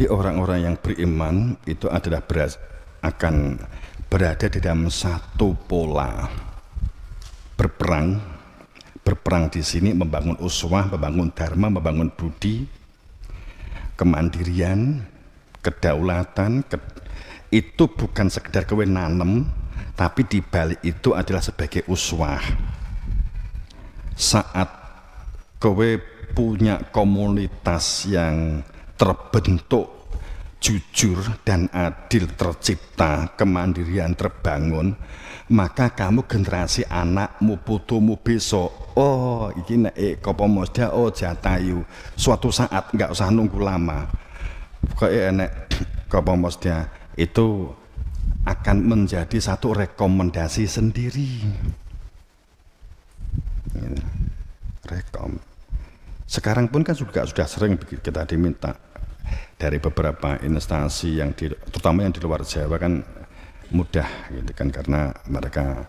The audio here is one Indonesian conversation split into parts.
Jadi orang-orang yang beriman itu adalah beras, akan berada di dalam satu pola berperang berperang di sini membangun uswah, membangun dharma, membangun budi, kemandirian, kedaulatan, ke, itu bukan sekedar kewenangan, tapi di balik itu adalah sebagai uswah. Saat kowe punya komunitas yang terbentuk jujur dan adil tercipta, kemandirian terbangun, maka kamu generasi anakmu putumu besok. Oh, iki nek e, kopo mosda oh jatayu. Suatu saat nggak usah nunggu lama. Kayak enek eh, kopo mosda itu akan menjadi satu rekomendasi sendiri. Iya, rekom. Sekarang pun kan juga sudah sering kita diminta dari beberapa instansi yang di, terutama yang di luar Jawa kan mudah gitu kan karena mereka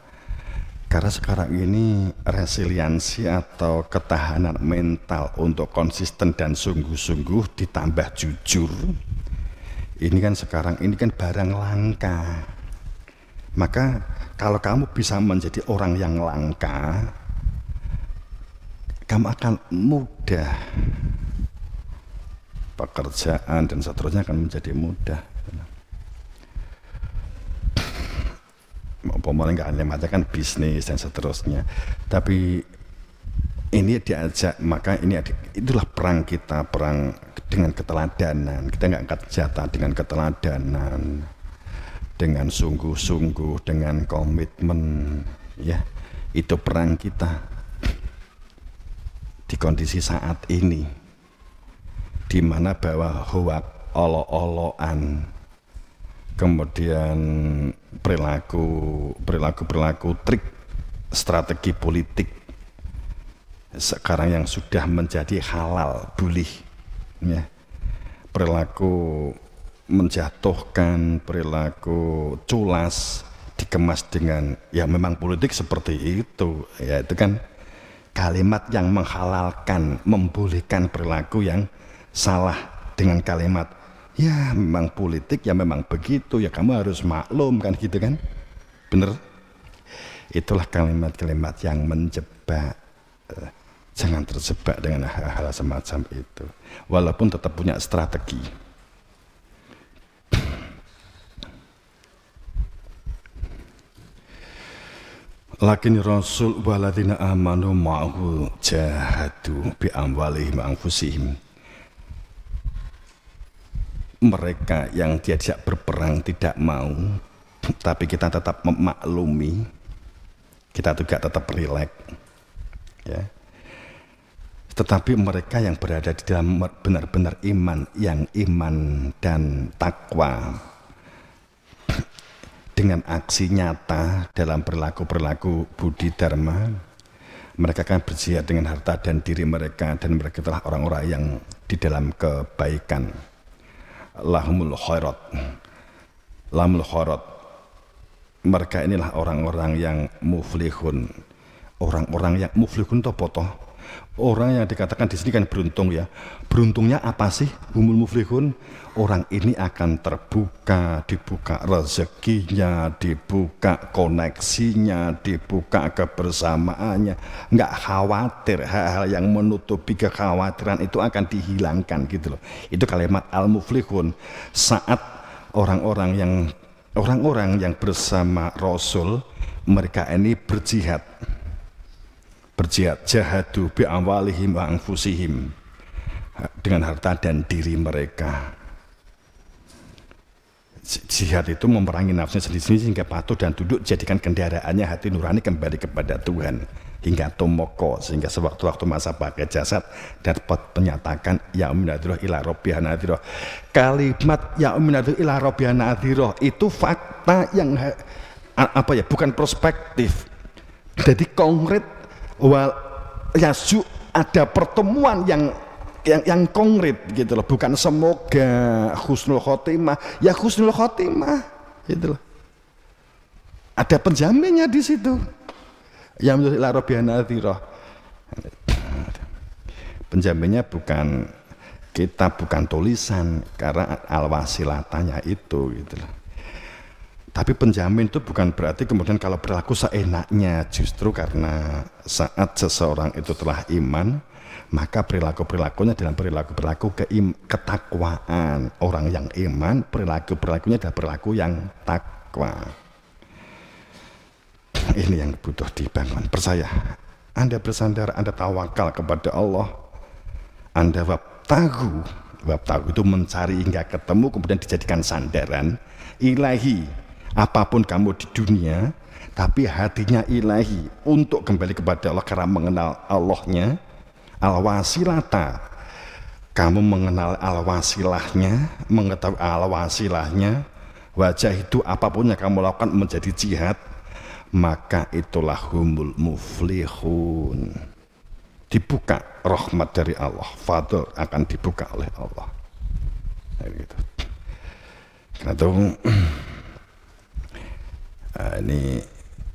karena sekarang ini resiliensi atau ketahanan mental untuk konsisten dan sungguh-sungguh ditambah jujur ini kan sekarang ini kan barang langka maka kalau kamu bisa menjadi orang yang langka kamu akan mudah pekerjaan dan seterusnya akan menjadi mudah nggak ada kalimatnya kan bisnis dan seterusnya tapi ini diajak maka ini itulah perang kita perang dengan keteladanan kita nggak angkat jatah dengan keteladanan dengan sungguh-sungguh dengan komitmen ya itu perang kita di kondisi saat ini di mana bahwa hoak olo-oloan kemudian perilaku perilaku perilaku trik strategi politik sekarang yang sudah menjadi halal bulih ya perilaku menjatuhkan perilaku culas dikemas dengan ya memang politik seperti itu ya itu kan kalimat yang menghalalkan membolehkan perilaku yang salah dengan kalimat ya memang politik ya memang begitu ya kamu harus maklum kan gitu kan bener itulah kalimat-kalimat yang menjebak eh, jangan terjebak dengan hal-hal semacam itu walaupun tetap punya strategi Lakin Rasul waladina amanu ma'hu jahadu bi amwalihim anfusihim mereka yang diajak berperang tidak mau, tapi kita tetap memaklumi, kita juga tetap rileks. Ya. Tetapi mereka yang berada di dalam benar-benar iman, yang iman dan takwa dengan aksi nyata dalam perilaku-perilaku budi dharma, mereka akan berjihad dengan harta dan diri mereka dan mereka telah orang-orang yang di dalam kebaikan lahumul khairat lahumul khairat mereka inilah orang-orang yang muflihun orang-orang yang muflihun topo toh Orang yang dikatakan di sini kan beruntung ya. Beruntungnya apa sih Umul muflihun? Orang ini akan terbuka, dibuka rezekinya, dibuka koneksinya, dibuka kebersamaannya. Enggak khawatir hal-hal yang menutupi kekhawatiran itu akan dihilangkan gitu loh. Itu kalimat al-muflihun. Saat orang-orang yang orang-orang yang bersama Rasul mereka ini berjihad berjihad jahadu bi amwalihim wa anfusihim dengan harta dan diri mereka. Jihad itu memerangi nafsu sendiri sehingga patuh dan tunduk jadikan kendaraannya hati nurani kembali kepada Tuhan hingga tomoko sehingga sewaktu-waktu masa pakai jasad dapat menyatakan ya minadiroh ila robihanadiroh kalimat ya minadiroh ila robihanadiroh itu fakta yang apa ya bukan prospektif jadi konkret wal yasu ada pertemuan yang yang, yang konkret gitu loh bukan semoga husnul khotimah ya husnul khotimah gitu loh ada penjaminnya di situ yang menurut penjaminnya bukan kita bukan tulisan karena alwasilatanya itu gitu loh tapi penjamin itu bukan berarti kemudian kalau berlaku seenaknya, justru karena saat seseorang itu telah iman, maka perilaku-perilakunya dalam perilaku-perilaku keim ketakwaan. Orang yang iman, perilaku-perilakunya adalah perilaku yang takwa. Ini yang butuh dibangun. Percaya, Anda bersandar, Anda tawakal kepada Allah, Anda wab tahu itu mencari hingga ketemu kemudian dijadikan sandaran ilahi apapun kamu di dunia tapi hatinya ilahi untuk kembali kepada Allah karena mengenal Allahnya al-wasilata kamu mengenal al-wasilahnya mengetahui al-wasilahnya wajah itu apapun yang kamu lakukan menjadi jihad maka itulah humul muflihun dibuka rahmat dari Allah fadl akan dibuka oleh Allah gitu. karena itu nah, ini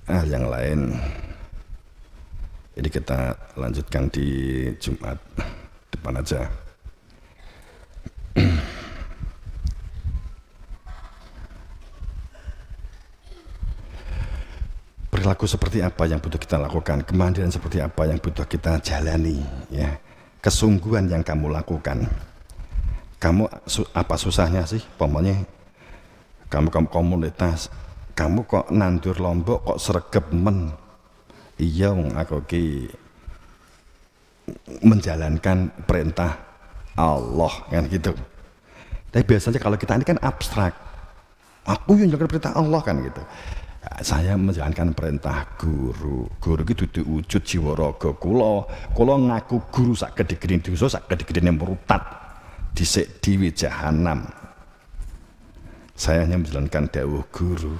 ah yang lain jadi kita lanjutkan di Jumat depan aja perilaku seperti apa yang butuh kita lakukan kemandirian seperti apa yang butuh kita jalani ya kesungguhan yang kamu lakukan kamu apa susahnya sih pokoknya kamu kamu komunitas kamu kok nandur lombok kok sregep men iya wong aku ki menjalankan perintah Allah kan gitu tapi biasanya kalau kita ini kan abstrak aku yang jalankan perintah Allah kan gitu saya menjalankan perintah guru guru itu diwujud jiwa raga kula kula ngaku guru sak gede-gede dosa sak gede yang murtad dhisik di wijahanam saya hanya menjalankan dakwah guru.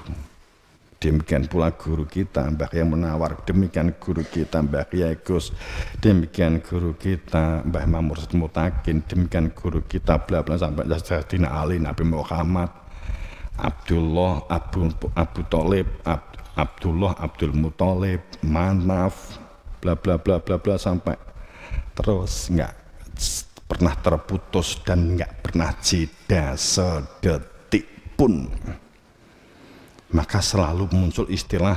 Demikian pula guru kita, mbak yang menawar. Demikian guru kita, mbak Kiai Gus. Demikian guru kita, Mbah Mamur Mutakin. Demikian guru kita, bla bla sampai jadi Ali, Nabi Muhammad, Abdullah, Abu, Abu Talib, Ab, Abdullah, Abdul Muthalib, Manaf, bla bla bla bla bla sampai terus nggak pernah terputus dan nggak pernah jeda sedet pun maka selalu muncul istilah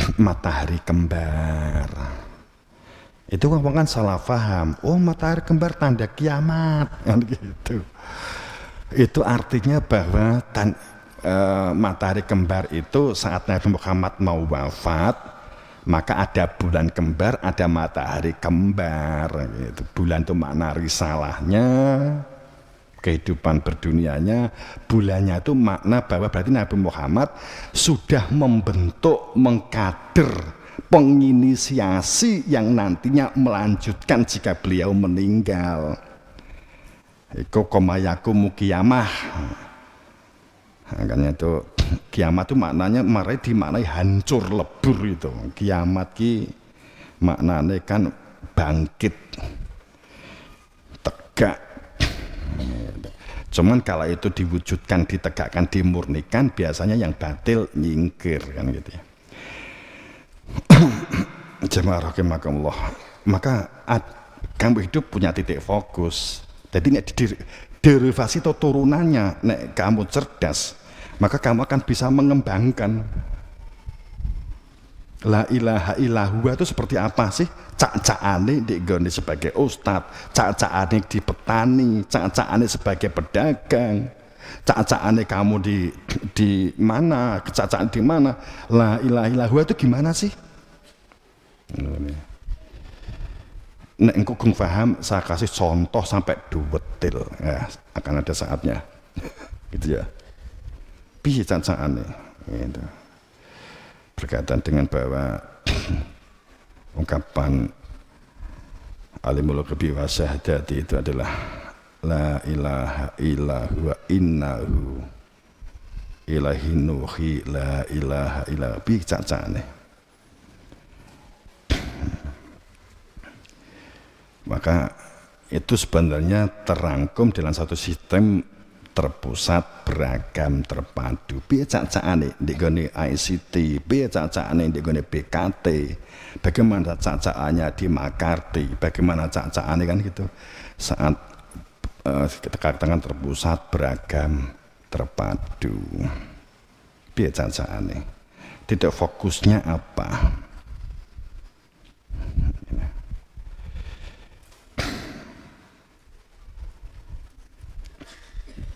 matahari kembar itu orang kan salah paham oh matahari kembar tanda kiamat kan gitu itu artinya bahwa tan, e, matahari kembar itu saat Nabi Muhammad mau wafat maka ada bulan kembar ada matahari kembar gitu. bulan itu makna risalahnya kehidupan berdunianya bulannya itu makna bahwa berarti Nabi Muhammad sudah membentuk mengkader penginisiasi yang nantinya melanjutkan jika beliau meninggal. Iko komayaku mukiyamah. Makanya itu kiamat itu maknanya marai dimaknai hancur lebur itu. Kiamat ki maknanya kan bangkit tegak Cuman kalau itu diwujudkan, ditegakkan, dimurnikan, biasanya yang batil nyingkir kan gitu ya. Jemaah rahimakumullah. Maka kamu hidup punya titik fokus. Jadi nek derivasi atau turunannya nek kamu cerdas, maka kamu akan bisa mengembangkan La ilaha ilahua itu seperti apa sih? Cak-cakane di sebagai ustad, cak-cakane di petani, cak-cakane sebagai pedagang, cak-cakane kamu di di mana, cak di mana? La ilaha ilahua itu gimana sih? Nek engkau kung paham, saya kasih contoh sampai duwetil ya, akan ada saatnya, gitu ya. Pih cak-cakane? Gitu berkaitan dengan bahwa ungkapan alimul ghabi wa syahadati itu adalah la ilaha illahu wa innahu ilahi nuhi la ilaha illa bi cacane maka itu sebenarnya terangkum dalam satu sistem terpusat beragam terpadu piye aneh ndek gone ICT piye aneh ndek gone BKT bagaimana cacaannya di Makarti bagaimana cacakannya kan gitu saat uh, eh, kita terpusat beragam terpadu piye aneh. Tidak fokusnya apa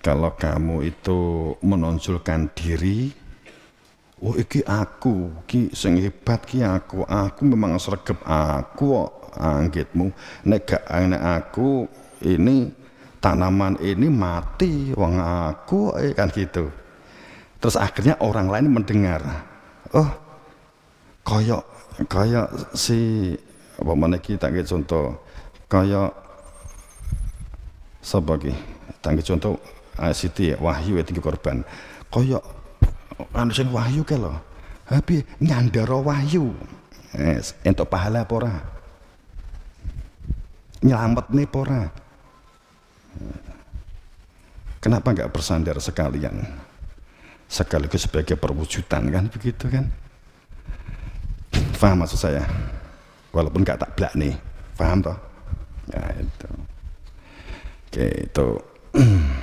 kalau kamu itu menonjolkan diri oh iki aku ki sing hebat ki aku aku memang sregep aku anggitmu nek gak nek aku ini tanaman ini mati wong aku eh, kan gitu terus akhirnya orang lain mendengar oh koyok koyok si apa mana kita contoh koyok sebagai tangki contoh Eh, Siti Wahyu ya korban koyo anu sing Wahyu ke lo, tapi nyandara Wahyu yes. Eh, entuk pahala pora, ora nyelametne pora, kenapa nggak bersandar sekalian sekaligus sebagai perwujudan kan begitu kan Faham maksud saya walaupun nggak tak belak nih faham toh ya itu oke itu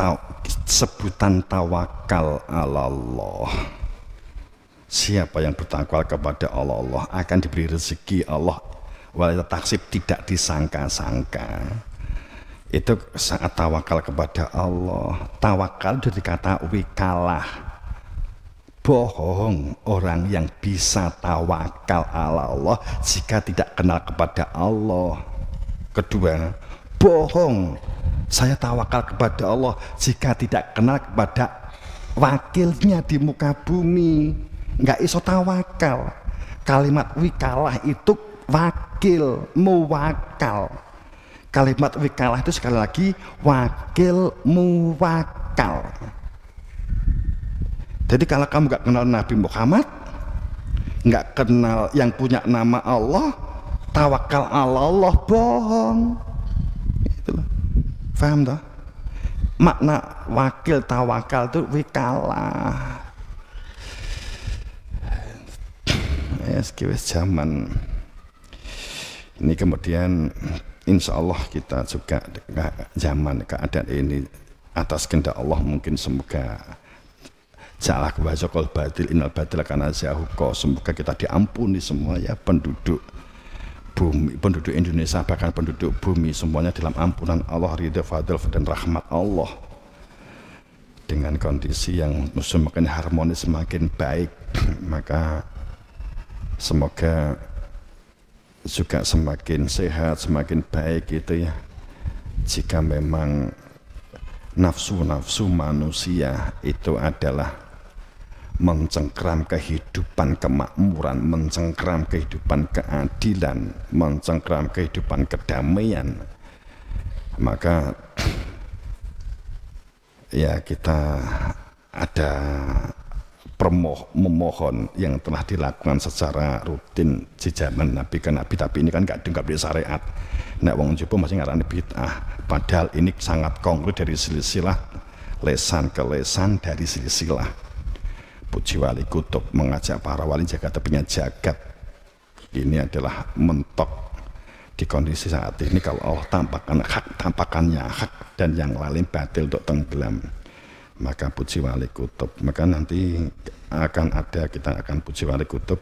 tau, sebutan tawakal Allah. Siapa yang bertakwal kepada Allah, Allah akan diberi rezeki Allah walaupun taksib tidak disangka-sangka. Itu saat tawakal kepada Allah. Tawakal dari kata wikalah. Bohong orang yang bisa tawakal ala Allah jika tidak kenal kepada Allah. Kedua, bohong. Saya tawakal kepada Allah jika tidak kenal kepada wakilnya di muka bumi. Nggak iso tawakal. Kalimat wikalah itu wakil, mewakal. Kalimat wikalah itu sekali lagi wakil muwakal. Jadi kalau kamu nggak kenal Nabi Muhammad, nggak kenal yang punya nama Allah, tawakal Allah, Allah bohong. Paham toh? Makna wakil tawakal itu wikalah. Ya, sekiwis zaman. Ini kemudian insya Allah kita juga zaman keadaan ini atas kehendak Allah mungkin semoga Jalak wajah batil inal batil karena zahuko. Semoga kita diampuni semua ya penduduk bumi, penduduk Indonesia, bahkan penduduk bumi, semuanya dalam ampunan Allah, ridha, fadl, dan rahmat Allah. Dengan kondisi yang semakin harmonis, semakin baik, maka semoga juga semakin sehat, semakin baik gitu ya. Jika memang nafsu-nafsu manusia itu adalah mencengkram kehidupan kemakmuran, mencengkram kehidupan keadilan, mencengkram kehidupan kedamaian. Maka ya kita ada permoh memohon yang telah dilakukan secara rutin di zaman Nabi ke Nabi tapi ini kan gak dengkap di syariat. Nek nah, wong jupo masih ngarani bid'ah, padahal ini sangat konkret dari silsilah lesan ke lesan dari silsilah Puji Wali Kutub mengajak para wali jaga tepinya jagat. Ini adalah mentok di kondisi saat ini kalau Allah tampakkan hak tampakannya hak dan yang lain batil untuk tenggelam maka puji wali kutub maka nanti akan ada kita akan puji wali kutub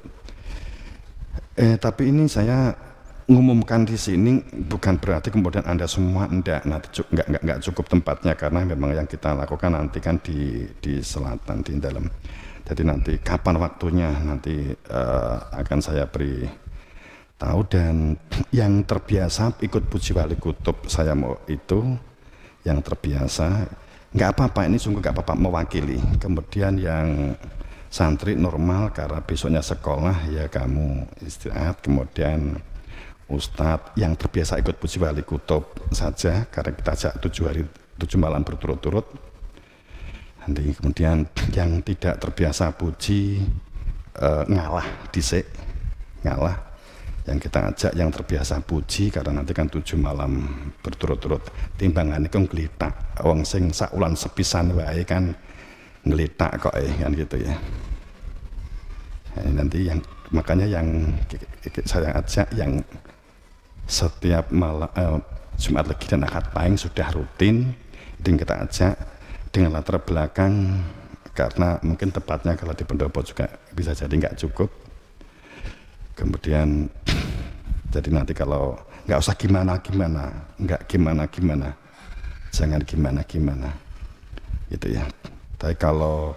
eh tapi ini saya umumkan di sini bukan berarti kemudian anda semua enggak nanti nggak nggak nggak cukup tempatnya karena memang yang kita lakukan nanti kan di di selatan di dalam jadi nanti kapan waktunya nanti uh, akan saya beri tahu dan yang terbiasa ikut puji wali kutub saya mau itu yang terbiasa nggak apa-apa ini sungguh nggak apa-apa mewakili kemudian yang santri normal karena besoknya sekolah ya kamu istirahat kemudian Ustadz yang terbiasa ikut puji wali kutub saja karena kita ajak tujuh hari tujuh malam berturut-turut Nanti kemudian yang tidak terbiasa puji uh, ngalah disik ngalah. Yang kita ajak yang terbiasa puji karena nanti kan tujuh malam berturut-turut timbangan itu ngelitak wong sing sakulan sepisan wae kan ngelitak kok eh kan gitu ya. Nah, nanti yang makanya yang saya ajak yang setiap malam eh, Jumat lagi dan akad Pahing sudah rutin yang kita ajak dengan latar belakang karena mungkin tepatnya kalau di pendopo juga bisa jadi nggak cukup kemudian jadi nanti kalau nggak usah gimana gimana nggak gimana gimana jangan gimana gimana gitu ya tapi kalau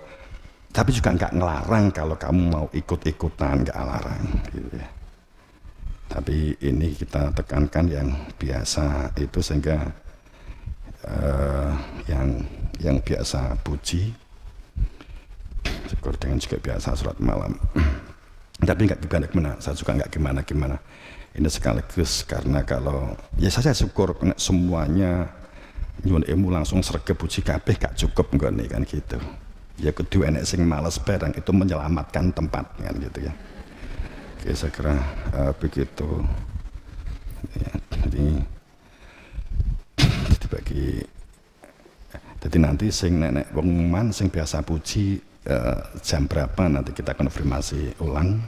tapi juga nggak ngelarang kalau kamu mau ikut-ikutan nggak larang gitu ya tapi ini kita tekankan yang biasa itu sehingga uh, yang yang biasa puji syukur dengan juga biasa surat malam tapi nggak gimana gimana saya suka nggak gimana gimana ini sekaligus karena kalau ya saya syukur kena semuanya nyuwun ilmu langsung serge puji kabeh gak cukup enggak nih kan gitu ya kedua enek sing males barang itu menyelamatkan tempat kan gitu ya Oke, saya kira uh, begitu ya, jadi, jadi bagi jadi nanti sing nenek pengumuman sing biasa puji eh, jam berapa nanti kita konfirmasi ulang.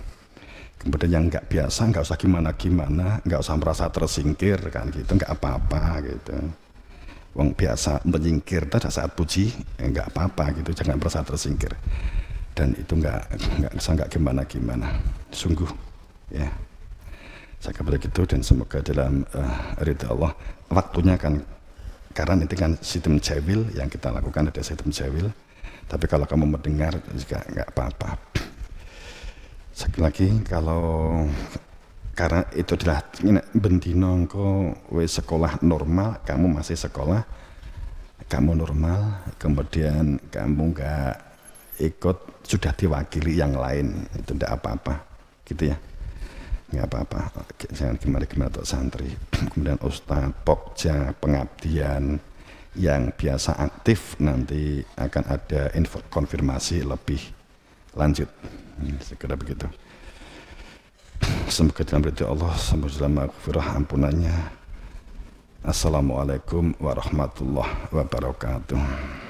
Kemudian yang nggak biasa nggak usah gimana gimana, nggak usah merasa tersingkir kan gitu, nggak apa-apa gitu. Wong biasa menyingkir pada saat puji eh, nggak apa-apa gitu, jangan merasa tersingkir. Dan itu nggak nggak usah nggak gimana gimana, sungguh ya. Saya kabar gitu dan semoga dalam uh, ridha Allah waktunya akan karena itu kan sistem cewil yang kita lakukan ada sistem cewil, Tapi kalau kamu mendengar juga nggak apa-apa. Sekali lagi kalau karena itu adalah bentino nongko, sekolah normal, kamu masih sekolah, kamu normal, kemudian kamu nggak ikut sudah diwakili yang lain itu tidak apa-apa gitu ya nggak apa-apa jangan kemarin kemarin untuk santri kemudian Ustaz, pokja pengabdian yang biasa aktif nanti akan ada info konfirmasi lebih lanjut hmm, segera begitu semoga dalam berita Allah semoga dalam maghfirah ampunannya Assalamualaikum warahmatullahi wabarakatuh